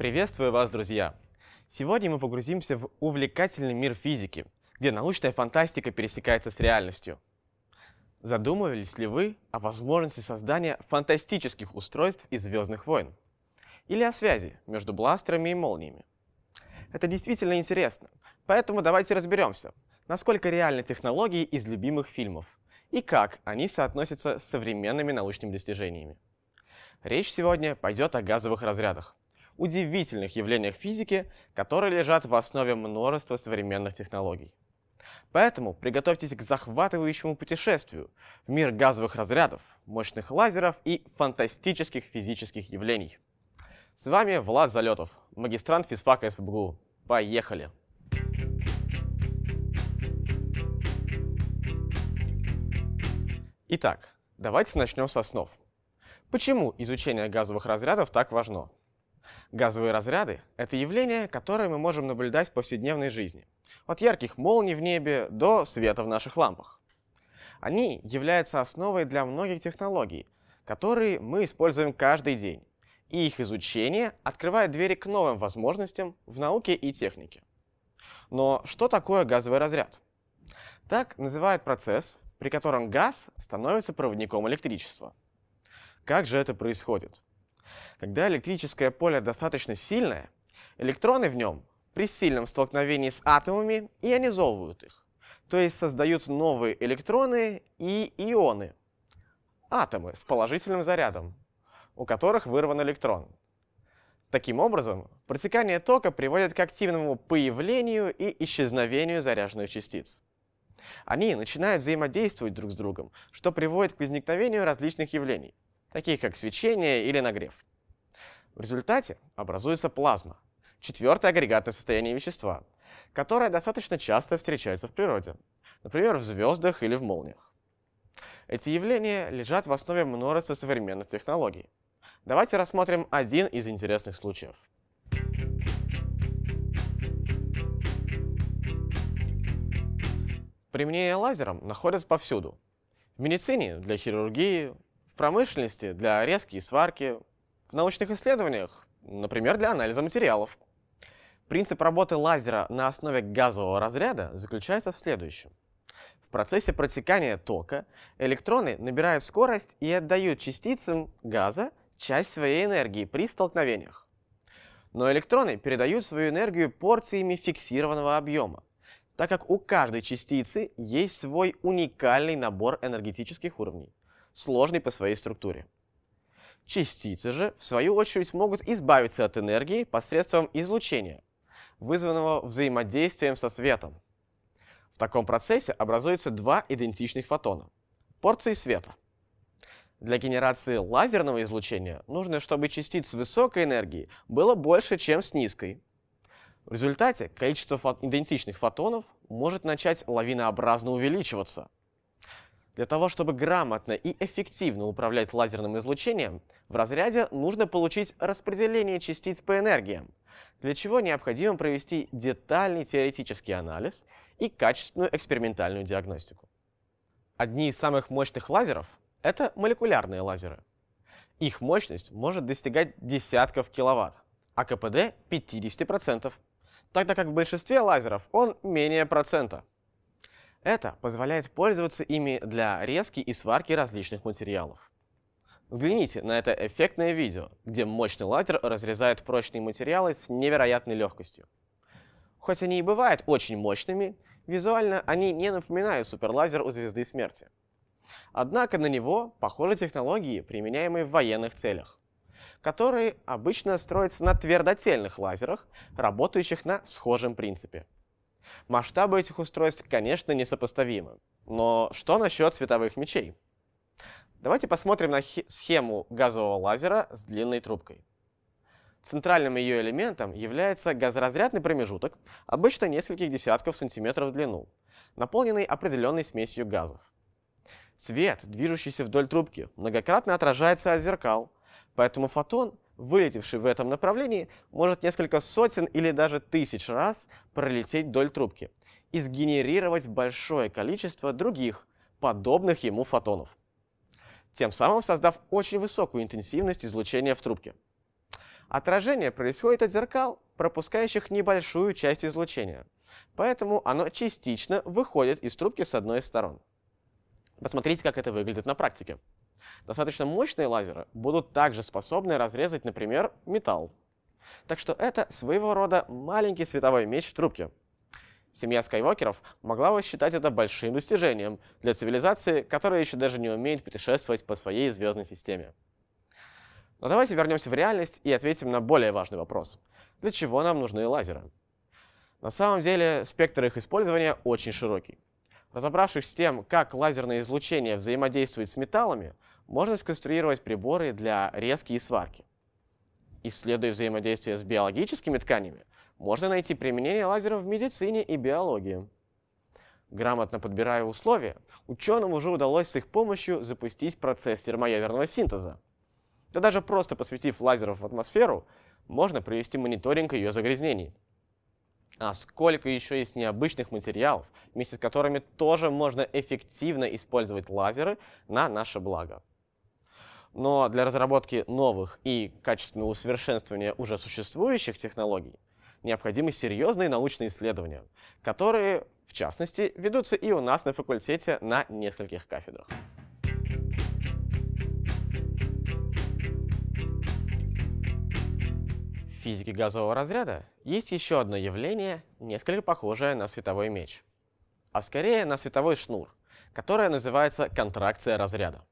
Приветствую вас, друзья! Сегодня мы погрузимся в увлекательный мир физики, где научная фантастика пересекается с реальностью. Задумывались ли вы о возможности создания фантастических устройств из «Звездных войн»? Или о связи между бластерами и молниями? Это действительно интересно, поэтому давайте разберемся, насколько реальны технологии из любимых фильмов и как они соотносятся с современными научными достижениями. Речь сегодня пойдет о газовых разрядах удивительных явлениях физики, которые лежат в основе множества современных технологий. Поэтому приготовьтесь к захватывающему путешествию в мир газовых разрядов, мощных лазеров и фантастических физических явлений. С вами Влад Залетов, магистрант физфака СПБГУ. Поехали! Итак, давайте начнем с основ. Почему изучение газовых разрядов так важно? Газовые разряды — это явление, которое мы можем наблюдать в повседневной жизни. От ярких молний в небе до света в наших лампах. Они являются основой для многих технологий, которые мы используем каждый день. И их изучение открывает двери к новым возможностям в науке и технике. Но что такое газовый разряд? Так называют процесс, при котором газ становится проводником электричества. Как же это происходит? Когда электрическое поле достаточно сильное, электроны в нем при сильном столкновении с атомами ионизовывают их, то есть создают новые электроны и ионы, атомы с положительным зарядом, у которых вырван электрон. Таким образом, протекание тока приводит к активному появлению и исчезновению заряженных частиц. Они начинают взаимодействовать друг с другом, что приводит к возникновению различных явлений – таких как свечение или нагрев. В результате образуется плазма, четвертое агрегатное состояние вещества, которое достаточно часто встречается в природе, например, в звездах или в молниях. Эти явления лежат в основе множества современных технологий. Давайте рассмотрим один из интересных случаев. Применение лазером находят повсюду. В медицине, для хирургии, промышленности для резки и сварки, в научных исследованиях, например, для анализа материалов. Принцип работы лазера на основе газового разряда заключается в следующем. В процессе протекания тока электроны набирают скорость и отдают частицам газа часть своей энергии при столкновениях. Но электроны передают свою энергию порциями фиксированного объема, так как у каждой частицы есть свой уникальный набор энергетических уровней сложный по своей структуре. Частицы же, в свою очередь, могут избавиться от энергии посредством излучения, вызванного взаимодействием со светом. В таком процессе образуются два идентичных фотона – порции света. Для генерации лазерного излучения нужно, чтобы частиц с высокой энергией было больше, чем с низкой. В результате количество фо идентичных фотонов может начать лавинообразно увеличиваться – для того, чтобы грамотно и эффективно управлять лазерным излучением, в разряде нужно получить распределение частиц по энергиям, для чего необходимо провести детальный теоретический анализ и качественную экспериментальную диагностику. Одни из самых мощных лазеров — это молекулярные лазеры. Их мощность может достигать десятков киловатт, а КПД — 50%, тогда как в большинстве лазеров он менее процента. Это позволяет пользоваться ими для резки и сварки различных материалов. Взгляните на это эффектное видео, где мощный лазер разрезает прочные материалы с невероятной легкостью. Хоть они и бывают очень мощными, визуально они не напоминают суперлазер у Звезды Смерти. Однако на него похожи технологии, применяемые в военных целях, которые обычно строятся на твердотельных лазерах, работающих на схожем принципе. Масштабы этих устройств, конечно, несопоставимы. Но что насчет световых мечей? Давайте посмотрим на схему газового лазера с длинной трубкой. Центральным ее элементом является газоразрядный промежуток, обычно нескольких десятков сантиметров в длину, наполненный определенной смесью газов. Свет, движущийся вдоль трубки, многократно отражается от зеркал, поэтому фотон вылетевший в этом направлении, может несколько сотен или даже тысяч раз пролететь вдоль трубки и сгенерировать большое количество других, подобных ему фотонов, тем самым создав очень высокую интенсивность излучения в трубке. Отражение происходит от зеркал, пропускающих небольшую часть излучения, поэтому оно частично выходит из трубки с одной из сторон. Посмотрите, как это выглядит на практике. Достаточно мощные лазеры будут также способны разрезать, например, металл. Так что это своего рода маленький световой меч в трубке. Семья Скайвокеров могла бы считать это большим достижением для цивилизации, которая еще даже не умеет путешествовать по своей звездной системе. Но давайте вернемся в реальность и ответим на более важный вопрос. Для чего нам нужны лазеры? На самом деле, спектр их использования очень широкий. Разобравшись с тем, как лазерное излучение взаимодействует с металлами, можно сконструировать приборы для резки и сварки. Исследуя взаимодействие с биологическими тканями, можно найти применение лазеров в медицине и биологии. Грамотно подбирая условия, ученым уже удалось с их помощью запустить процесс термоядерного синтеза. Да даже просто посвятив лазеров в атмосферу, можно провести мониторинг ее загрязнений. А сколько еще есть необычных материалов, вместе с которыми тоже можно эффективно использовать лазеры на наше благо но для разработки новых и качественного усовершенствования уже существующих технологий необходимы серьезные научные исследования, которые, в частности, ведутся и у нас на факультете на нескольких кафедрах. В физике газового разряда есть еще одно явление, несколько похожее на световой меч, а скорее на световой шнур, которое называется контракция разряда.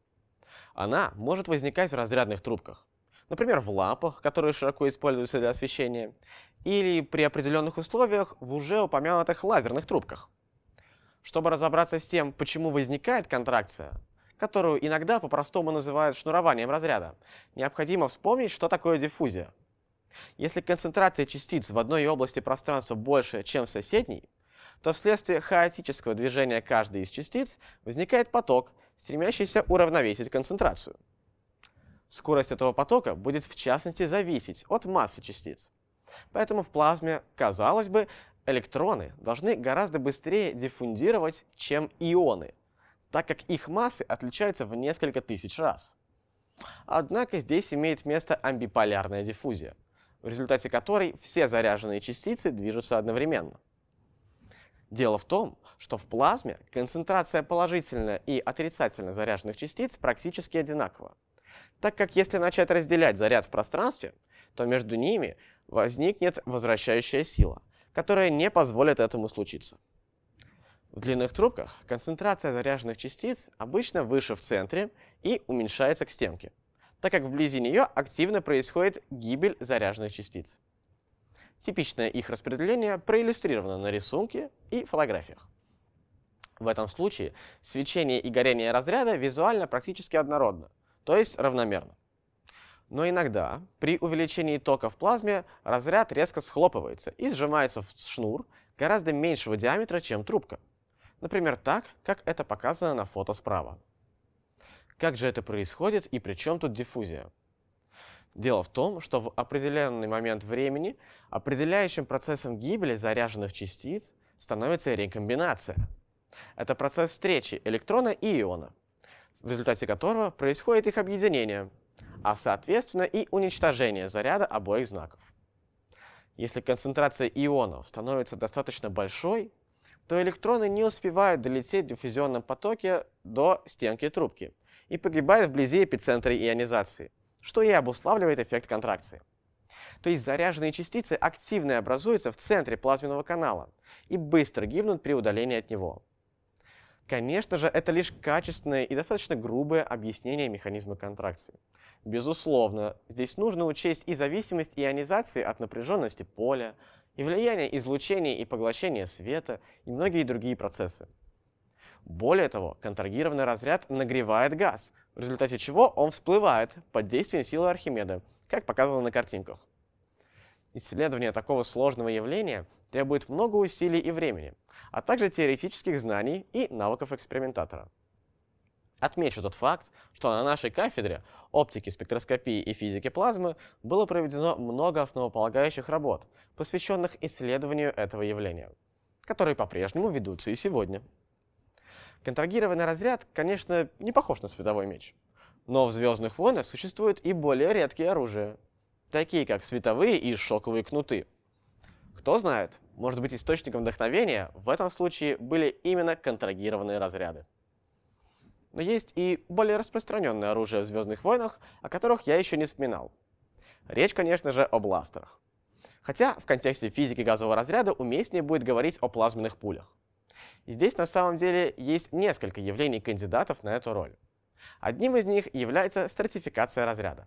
Она может возникать в разрядных трубках, например, в лампах, которые широко используются для освещения, или при определенных условиях в уже упомянутых лазерных трубках. Чтобы разобраться с тем, почему возникает контракция, которую иногда по-простому называют шнурованием разряда, необходимо вспомнить, что такое диффузия. Если концентрация частиц в одной области пространства больше, чем в соседней, то вследствие хаотического движения каждой из частиц возникает поток, стремящийся уравновесить концентрацию. Скорость этого потока будет в частности зависеть от массы частиц. Поэтому в плазме, казалось бы, электроны должны гораздо быстрее диффундировать, чем ионы, так как их массы отличаются в несколько тысяч раз. Однако здесь имеет место амбиполярная диффузия, в результате которой все заряженные частицы движутся одновременно. Дело в том, что в плазме концентрация положительно и отрицательно заряженных частиц практически одинакова. Так как если начать разделять заряд в пространстве, то между ними возникнет возвращающая сила, которая не позволит этому случиться. В длинных трубках концентрация заряженных частиц обычно выше в центре и уменьшается к стенке, так как вблизи нее активно происходит гибель заряженных частиц. Типичное их распределение проиллюстрировано на рисунке и фотографиях. В этом случае свечение и горение разряда визуально практически однородно, то есть равномерно. Но иногда при увеличении тока в плазме разряд резко схлопывается и сжимается в шнур гораздо меньшего диаметра, чем трубка. Например, так, как это показано на фото справа. Как же это происходит и при чем тут диффузия? Дело в том, что в определенный момент времени определяющим процессом гибели заряженных частиц становится рекомбинация – это процесс встречи электрона и иона, в результате которого происходит их объединение, а соответственно и уничтожение заряда обоих знаков. Если концентрация ионов становится достаточно большой, то электроны не успевают долететь в диффузионном потоке до стенки трубки и погибают вблизи эпицентра ионизации, что и обуславливает эффект контракции. То есть заряженные частицы активно образуются в центре плазменного канала и быстро гибнут при удалении от него. Конечно же, это лишь качественное и достаточно грубое объяснение механизма контракции. Безусловно, здесь нужно учесть и зависимость ионизации от напряженности поля, и влияние излучения и поглощения света, и многие другие процессы. Более того, контрагированный разряд нагревает газ, в результате чего он всплывает под действием силы Архимеда, как показано на картинках. Исследование такого сложного явления требует много усилий и времени, а также теоретических знаний и навыков экспериментатора. Отмечу тот факт, что на нашей кафедре оптики, спектроскопии и физики плазмы было проведено много основополагающих работ, посвященных исследованию этого явления, которые по-прежнему ведутся и сегодня. Контрагированный разряд, конечно, не похож на световой меч, но в «Звездных войнах» существует и более редкие оружия, такие как световые и шоковые кнуты. Кто знает, может быть источником вдохновения в этом случае были именно контрагированные разряды. Но есть и более распространенное оружие в «Звездных войнах», о которых я еще не вспоминал. Речь, конечно же, о бластерах. Хотя в контексте физики газового разряда уместнее будет говорить о плазменных пулях. здесь на самом деле есть несколько явлений кандидатов на эту роль. Одним из них является стратификация разряда.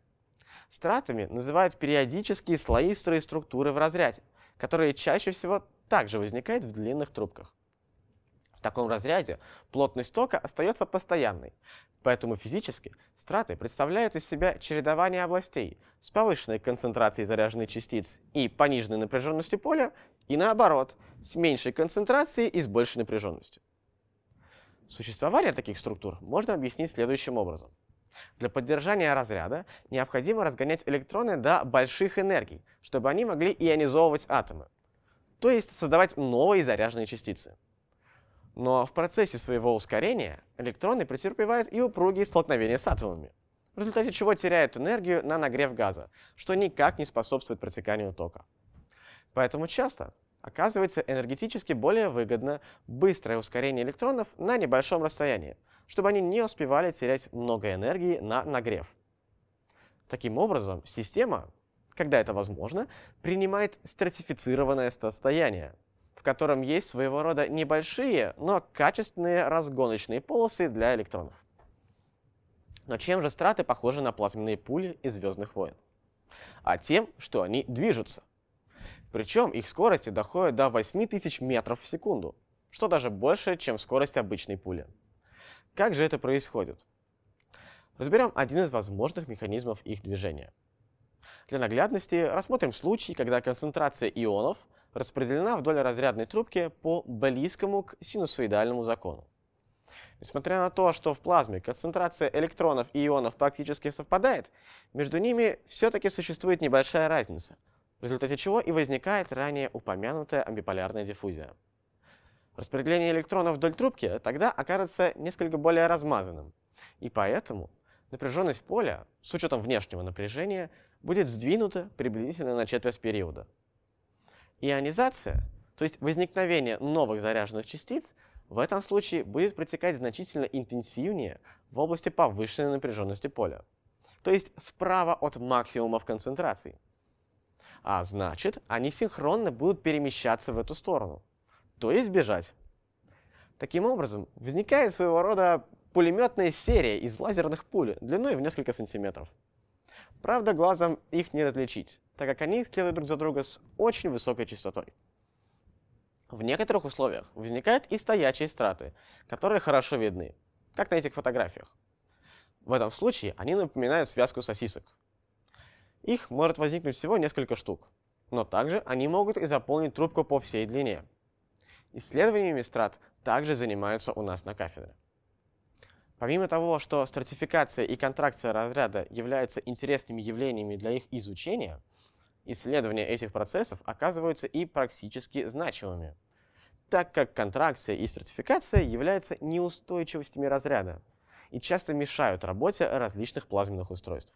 Стратами называют периодические слоистые структуры в разряде, которые чаще всего также возникают в длинных трубках. В таком разряде плотность тока остается постоянной, поэтому физически страты представляют из себя чередование областей с повышенной концентрацией заряженных частиц и пониженной напряженностью поля, и наоборот, с меньшей концентрацией и с большей напряженностью. Существование таких структур можно объяснить следующим образом. Для поддержания разряда необходимо разгонять электроны до больших энергий, чтобы они могли ионизовывать атомы, то есть создавать новые заряженные частицы. Но в процессе своего ускорения электроны претерпевают и упругие столкновения с атомами, в результате чего теряют энергию на нагрев газа, что никак не способствует протеканию тока. Поэтому часто оказывается энергетически более выгодно быстрое ускорение электронов на небольшом расстоянии – чтобы они не успевали терять много энергии на нагрев. Таким образом, система, когда это возможно, принимает стратифицированное состояние, в котором есть своего рода небольшие, но качественные разгоночные полосы для электронов. Но чем же страты похожи на плазменные пули из «Звездных войн»? А тем, что они движутся. Причем их скорости доходят до 8000 метров в секунду, что даже больше, чем скорость обычной пули. Как же это происходит? Разберем один из возможных механизмов их движения. Для наглядности рассмотрим случай, когда концентрация ионов распределена вдоль разрядной трубки по близкому к синусоидальному закону. Несмотря на то, что в плазме концентрация электронов и ионов практически совпадает, между ними все-таки существует небольшая разница, в результате чего и возникает ранее упомянутая амбиполярная диффузия. Распределение электронов вдоль трубки тогда окажется несколько более размазанным. И поэтому напряженность поля, с учетом внешнего напряжения, будет сдвинута приблизительно на четверть периода. Ионизация, то есть возникновение новых заряженных частиц, в этом случае будет протекать значительно интенсивнее в области повышенной напряженности поля, то есть справа от максимумов концентрации. А значит, они синхронно будут перемещаться в эту сторону – то есть бежать. Таким образом, возникает своего рода пулеметная серия из лазерных пуль длиной в несколько сантиметров. Правда, глазом их не различить, так как они следуют друг за друга с очень высокой частотой. В некоторых условиях возникают и стоячие страты, которые хорошо видны, как на этих фотографиях. В этом случае они напоминают связку сосисок. Их может возникнуть всего несколько штук, но также они могут и заполнить трубку по всей длине – Исследованиями страт также занимаются у нас на кафедре. Помимо того, что стратификация и контракция разряда являются интересными явлениями для их изучения, исследования этих процессов оказываются и практически значимыми, так как контракция и стратификация являются неустойчивостями разряда и часто мешают работе различных плазменных устройств.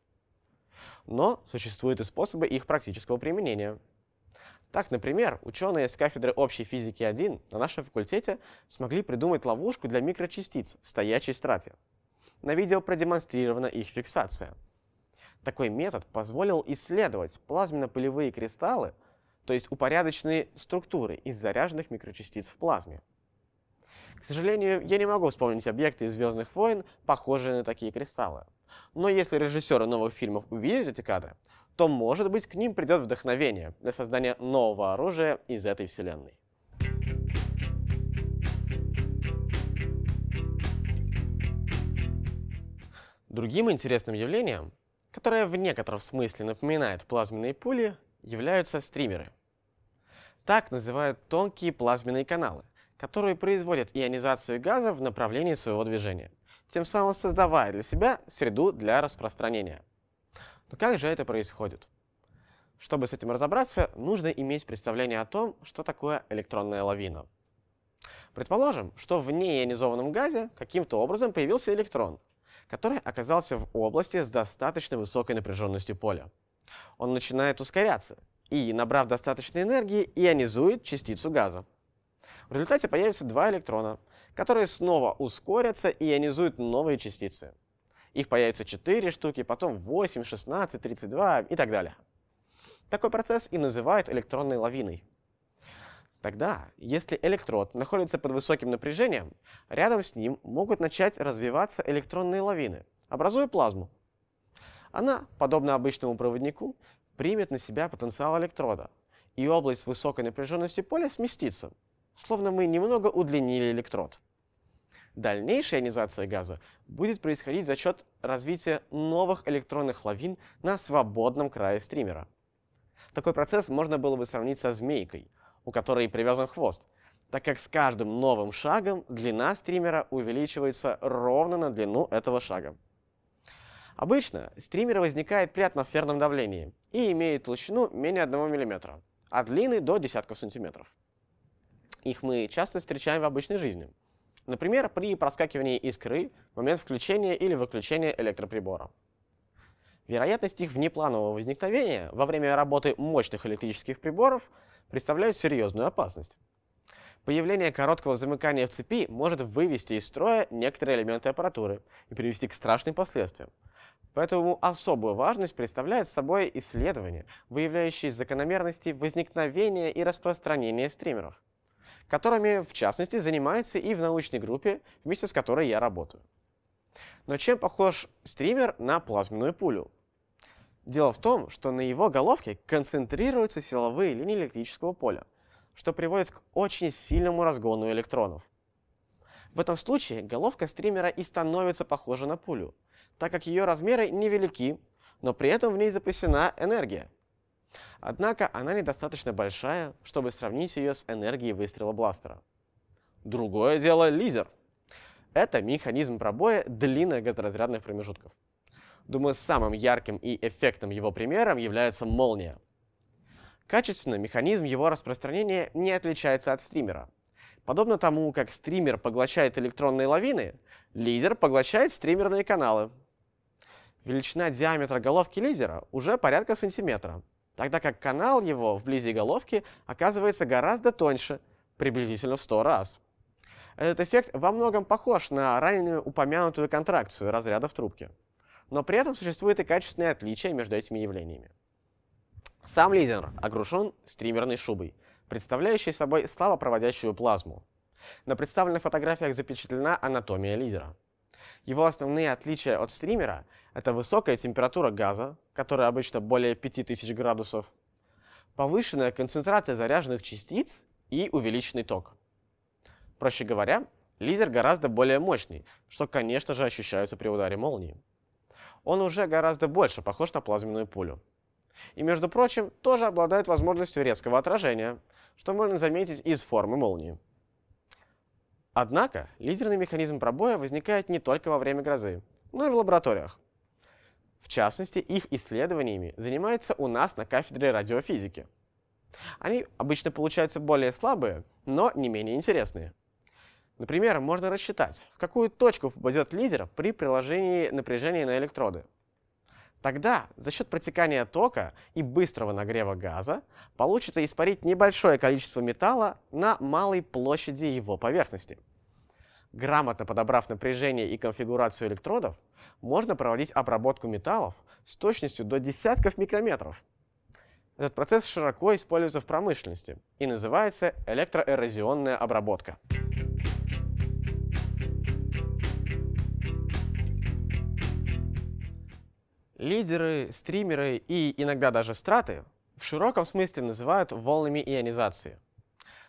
Но существуют и способы их практического применения – так, например, ученые с кафедры общей физики 1 на нашем факультете смогли придумать ловушку для микрочастиц в стоячей страте. На видео продемонстрирована их фиксация. Такой метод позволил исследовать плазменно-пылевые кристаллы, то есть упорядоченные структуры из заряженных микрочастиц в плазме. К сожалению, я не могу вспомнить объекты из «Звездных войн», похожие на такие кристаллы. Но если режиссеры новых фильмов увидят эти кадры, то, может быть, к ним придет вдохновение для создания нового оружия из этой вселенной. Другим интересным явлением, которое в некотором смысле напоминает плазменные пули, являются стримеры. Так называют тонкие плазменные каналы, которые производят ионизацию газа в направлении своего движения, тем самым создавая для себя среду для распространения – но как же это происходит? Чтобы с этим разобраться, нужно иметь представление о том, что такое электронная лавина. Предположим, что в неионизованном газе каким-то образом появился электрон, который оказался в области с достаточно высокой напряженностью поля. Он начинает ускоряться и, набрав достаточной энергии, ионизует частицу газа. В результате появятся два электрона, которые снова ускорятся и ионизуют новые частицы. Их появится 4 штуки, потом 8, 16, 32 и так далее. Такой процесс и называют электронной лавиной. Тогда, если электрод находится под высоким напряжением, рядом с ним могут начать развиваться электронные лавины, образуя плазму. Она, подобно обычному проводнику, примет на себя потенциал электрода, и область высокой напряженности поля сместится, словно мы немного удлинили электрод. Дальнейшая ионизация газа будет происходить за счет развития новых электронных лавин на свободном крае стримера. Такой процесс можно было бы сравнить со змейкой, у которой привязан хвост, так как с каждым новым шагом длина стримера увеличивается ровно на длину этого шага. Обычно стример возникает при атмосферном давлении и имеет толщину менее 1 мм, а длины до десятков сантиметров. Их мы часто встречаем в обычной жизни – Например, при проскакивании искры в момент включения или выключения электроприбора. Вероятность их внепланового возникновения во время работы мощных электрических приборов представляют серьезную опасность. Появление короткого замыкания в цепи может вывести из строя некоторые элементы аппаратуры и привести к страшным последствиям. Поэтому особую важность представляет собой исследование, выявляющее закономерности возникновения и распространения стримеров которыми, в частности, занимается и в научной группе, вместе с которой я работаю. Но чем похож стример на плазменную пулю? Дело в том, что на его головке концентрируются силовые линии электрического поля, что приводит к очень сильному разгону электронов. В этом случае головка стримера и становится похожа на пулю, так как ее размеры невелики, но при этом в ней запасена энергия – Однако она недостаточно большая, чтобы сравнить ее с энергией выстрела бластера. Другое дело лизер. Это механизм пробоя длинных газоразрядных промежутков. Думаю, самым ярким и эффектным его примером является молния. Качественно механизм его распространения не отличается от стримера. Подобно тому, как стример поглощает электронные лавины, лидер поглощает стримерные каналы. Величина диаметра головки лизера уже порядка сантиметра, тогда как канал его вблизи головки оказывается гораздо тоньше, приблизительно в 100 раз. Этот эффект во многом похож на ранее упомянутую контракцию разряда в трубке. Но при этом существуют и качественные отличия между этими явлениями. Сам лизер огружен стримерной шубой, представляющей собой слабопроводящую плазму. На представленных фотографиях запечатлена анатомия лизера. Его основные отличия от стримера – это высокая температура газа, которая обычно более 5000 градусов, повышенная концентрация заряженных частиц и увеличенный ток. Проще говоря, лизер гораздо более мощный, что, конечно же, ощущается при ударе молнии. Он уже гораздо больше похож на плазменную пулю. И, между прочим, тоже обладает возможностью резкого отражения, что можно заметить из формы молнии. Однако лидерный механизм пробоя возникает не только во время грозы, но и в лабораториях. В частности, их исследованиями занимается у нас на кафедре радиофизики. Они обычно получаются более слабые, но не менее интересные. Например, можно рассчитать, в какую точку попадет лидер при приложении напряжения на электроды – Тогда за счет протекания тока и быстрого нагрева газа получится испарить небольшое количество металла на малой площади его поверхности. Грамотно подобрав напряжение и конфигурацию электродов, можно проводить обработку металлов с точностью до десятков микрометров. Этот процесс широко используется в промышленности и называется электроэрозионная обработка. Лидеры, стримеры и иногда даже страты в широком смысле называют волнами ионизации.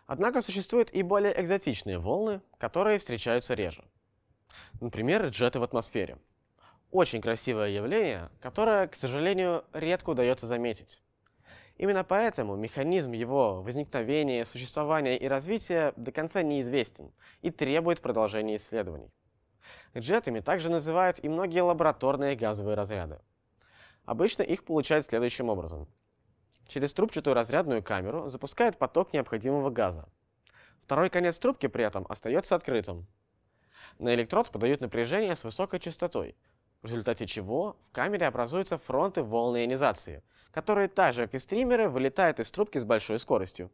Однако существуют и более экзотичные волны, которые встречаются реже. Например, джеты в атмосфере. Очень красивое явление, которое, к сожалению, редко удается заметить. Именно поэтому механизм его возникновения, существования и развития до конца неизвестен и требует продолжения исследований. Джетами также называют и многие лабораторные газовые разряды. Обычно их получают следующим образом. Через трубчатую разрядную камеру запускают поток необходимого газа. Второй конец трубки при этом остается открытым. На электрод подают напряжение с высокой частотой, в результате чего в камере образуются фронты волны ионизации, которые так же, как и стримеры, вылетают из трубки с большой скоростью.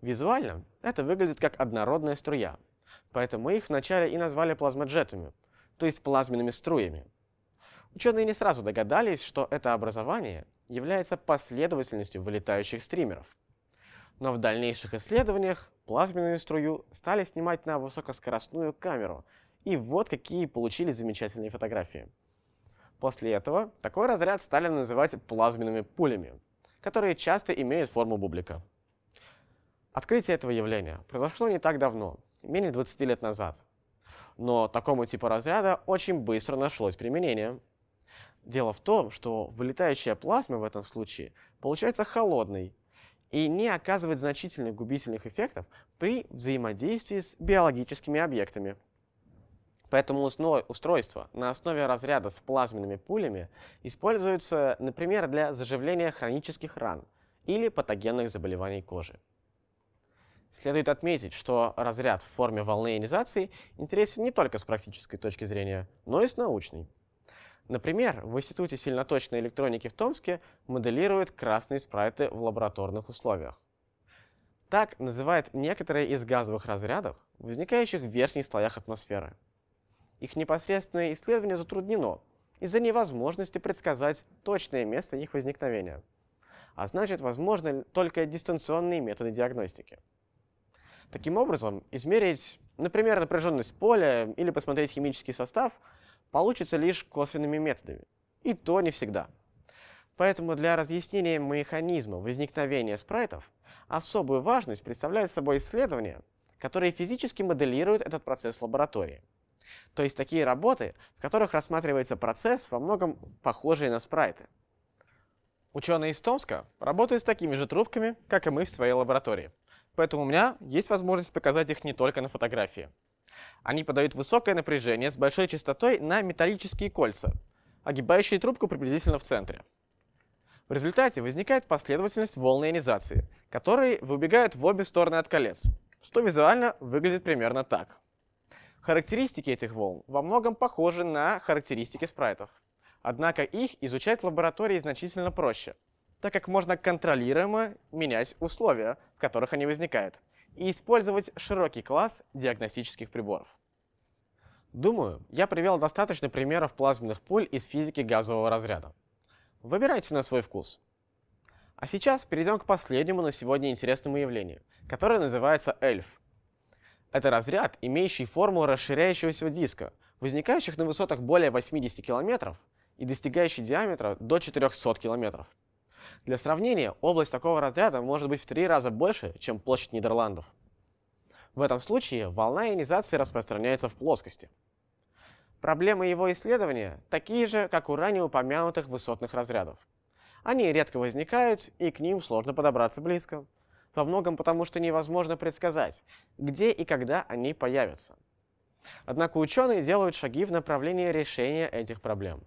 Визуально это выглядит как однородная струя, поэтому их вначале и назвали плазмоджетами, то есть плазменными струями – Ученые не сразу догадались, что это образование является последовательностью вылетающих стримеров. Но в дальнейших исследованиях плазменную струю стали снимать на высокоскоростную камеру, и вот какие получили замечательные фотографии. После этого такой разряд стали называть плазменными пулями, которые часто имеют форму бублика. Открытие этого явления произошло не так давно, менее 20 лет назад. Но такому типу разряда очень быстро нашлось применение – Дело в том, что вылетающая плазма в этом случае получается холодной и не оказывает значительных губительных эффектов при взаимодействии с биологическими объектами. Поэтому устройства на основе разряда с плазменными пулями используются, например, для заживления хронических ран или патогенных заболеваний кожи. Следует отметить, что разряд в форме волны ионизации интересен не только с практической точки зрения, но и с научной. Например, в Институте сильноточной электроники в Томске моделируют красные спрайты в лабораторных условиях. Так называют некоторые из газовых разрядов, возникающих в верхних слоях атмосферы. Их непосредственное исследование затруднено из-за невозможности предсказать точное место их возникновения, а значит, возможны только дистанционные методы диагностики. Таким образом, измерить, например, напряженность поля или посмотреть химический состав – получится лишь косвенными методами. И то не всегда. Поэтому для разъяснения механизма возникновения спрайтов особую важность представляет собой исследования, которые физически моделируют этот процесс в лаборатории. То есть такие работы, в которых рассматривается процесс, во многом похожий на спрайты. Ученые из Томска работают с такими же трубками, как и мы в своей лаборатории. Поэтому у меня есть возможность показать их не только на фотографии. Они подают высокое напряжение с большой частотой на металлические кольца, огибающие трубку приблизительно в центре. В результате возникает последовательность волн ионизации, которые выбегают в обе стороны от колец, что визуально выглядит примерно так. Характеристики этих волн во многом похожи на характеристики спрайтов. Однако их изучать в лаборатории значительно проще, так как можно контролируемо менять условия, в которых они возникают – и использовать широкий класс диагностических приборов. Думаю, я привел достаточно примеров плазменных пуль из физики газового разряда. Выбирайте на свой вкус. А сейчас перейдем к последнему на сегодня интересному явлению, которое называется эльф. Это разряд, имеющий форму расширяющегося диска, возникающих на высотах более 80 км и достигающий диаметра до 400 км. Для сравнения, область такого разряда может быть в три раза больше, чем площадь Нидерландов. В этом случае волна ионизации распространяется в плоскости. Проблемы его исследования такие же, как у ранее упомянутых высотных разрядов. Они редко возникают, и к ним сложно подобраться близко. Во многом потому, что невозможно предсказать, где и когда они появятся. Однако ученые делают шаги в направлении решения этих проблем.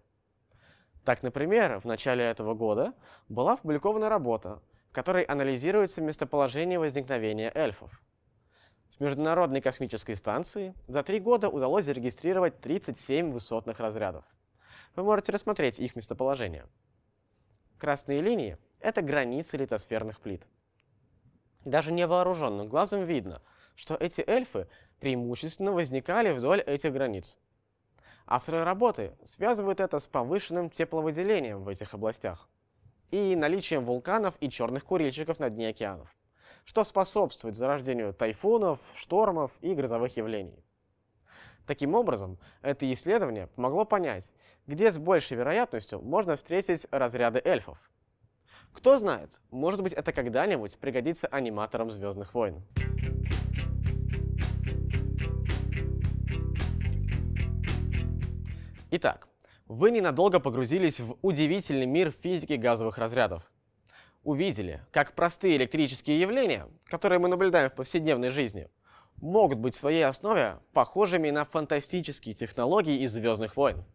Так, например, в начале этого года была опубликована работа, в которой анализируется местоположение возникновения эльфов. С Международной космической станции за три года удалось зарегистрировать 37 высотных разрядов. Вы можете рассмотреть их местоположение. Красные линии — это границы литосферных плит. Даже невооруженным глазом видно, что эти эльфы преимущественно возникали вдоль этих границ. Авторы работы связывают это с повышенным тепловыделением в этих областях и наличием вулканов и черных курильщиков на дне океанов, что способствует зарождению тайфунов, штормов и грозовых явлений. Таким образом, это исследование помогло понять, где с большей вероятностью можно встретить разряды эльфов. Кто знает, может быть это когда-нибудь пригодится аниматорам Звездных войн. Итак, вы ненадолго погрузились в удивительный мир физики газовых разрядов. Увидели, как простые электрические явления, которые мы наблюдаем в повседневной жизни, могут быть в своей основе похожими на фантастические технологии из «Звездных войн».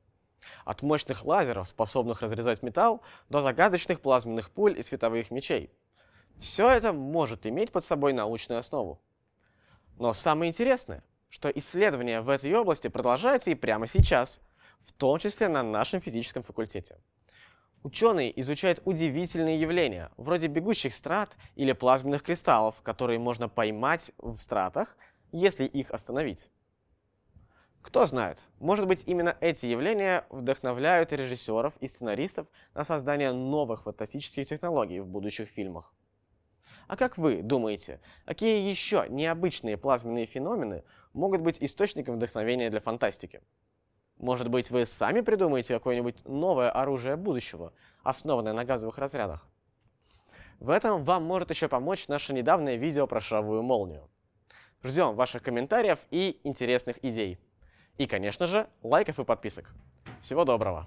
От мощных лазеров, способных разрезать металл, до загадочных плазменных пуль и световых мечей. Все это может иметь под собой научную основу. Но самое интересное, что исследования в этой области продолжаются и прямо сейчас, в том числе на нашем физическом факультете. Ученые изучают удивительные явления, вроде бегущих страт или плазменных кристаллов, которые можно поймать в стратах, если их остановить. Кто знает, может быть именно эти явления вдохновляют режиссеров и сценаристов на создание новых фантастических технологий в будущих фильмах. А как вы думаете, какие еще необычные плазменные феномены могут быть источником вдохновения для фантастики? Может быть, вы сами придумаете какое-нибудь новое оружие будущего, основанное на газовых разрядах? В этом вам может еще помочь наше недавнее видео про шаровую молнию. Ждем ваших комментариев и интересных идей. И, конечно же, лайков и подписок. Всего доброго!